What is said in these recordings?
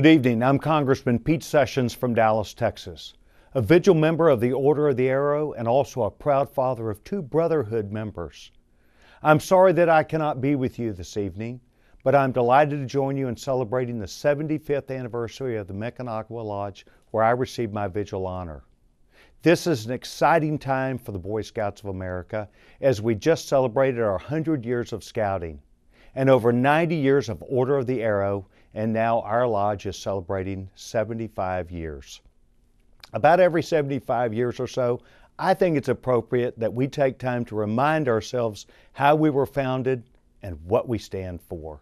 Good evening. I'm Congressman Pete Sessions from Dallas, Texas. A vigil member of the Order of the Arrow and also a proud father of two Brotherhood members. I'm sorry that I cannot be with you this evening, but I'm delighted to join you in celebrating the 75th anniversary of the Meconauga Lodge where I received my vigil honor. This is an exciting time for the Boy Scouts of America as we just celebrated our 100 years of scouting and over 90 years of Order of the Arrow and now our lodge is celebrating 75 years. About every 75 years or so, I think it's appropriate that we take time to remind ourselves how we were founded and what we stand for.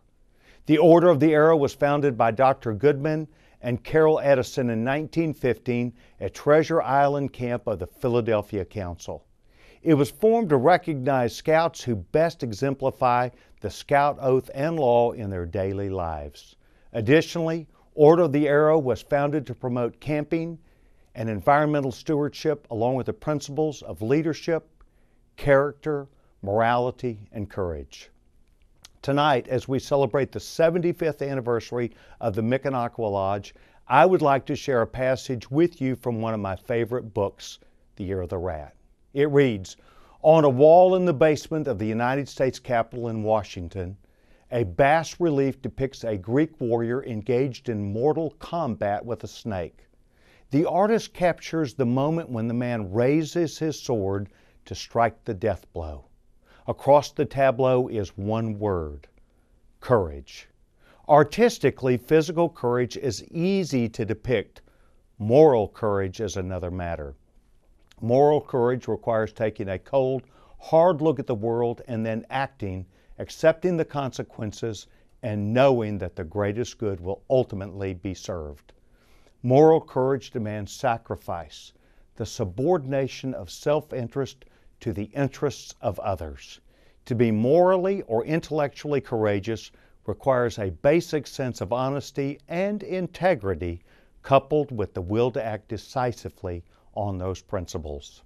The Order of the Arrow was founded by Dr. Goodman and Carol Edison in 1915 at Treasure Island camp of the Philadelphia Council. It was formed to recognize scouts who best exemplify the scout oath and law in their daily lives. Additionally, Order of the Arrow was founded to promote camping and environmental stewardship along with the principles of leadership, character, morality, and courage. Tonight, as we celebrate the 75th anniversary of the Micanopy Lodge, I would like to share a passage with you from one of my favorite books, The Year of the Rat. It reads On a wall in the basement of the United States Capitol in Washington, a bas relief depicts a Greek warrior engaged in mortal combat with a snake. The artist captures the moment when the man raises his sword to strike the death blow. Across the tableau is one word courage. Artistically, physical courage is easy to depict. Moral courage is another matter. Moral courage requires taking a cold, hard look at the world and then acting accepting the consequences, and knowing that the greatest good will ultimately be served. Moral courage demands sacrifice, the subordination of self interest to the interests of others. To be morally or intellectually courageous requires a basic sense of honesty and integrity coupled with the will to act decisively on those principles.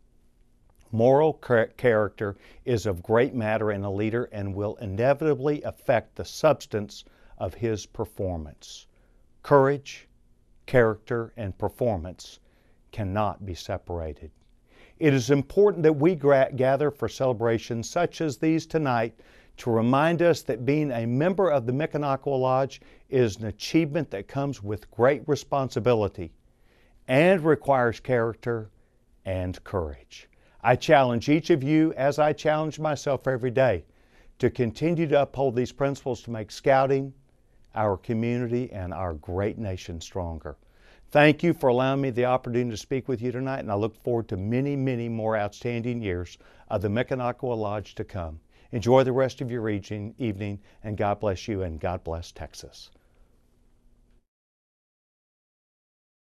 Moral character is of great matter in a leader and will inevitably affect the substance of his performance. Courage, character, and performance cannot be separated. It is important that we gather for celebrations such as these tonight to remind us that being a member of the Micanopy Lodge is an achievement that comes with great responsibility and requires character and courage. I challenge each of you, as I challenge myself every day, to continue to uphold these principles to make scouting, our community, and our great nation stronger. Thank you for allowing me the opportunity to speak with you tonight, and I look forward to many, many more outstanding years of the Meconauqua Lodge to come. Enjoy the rest of your evening, and God bless you, and God bless Texas.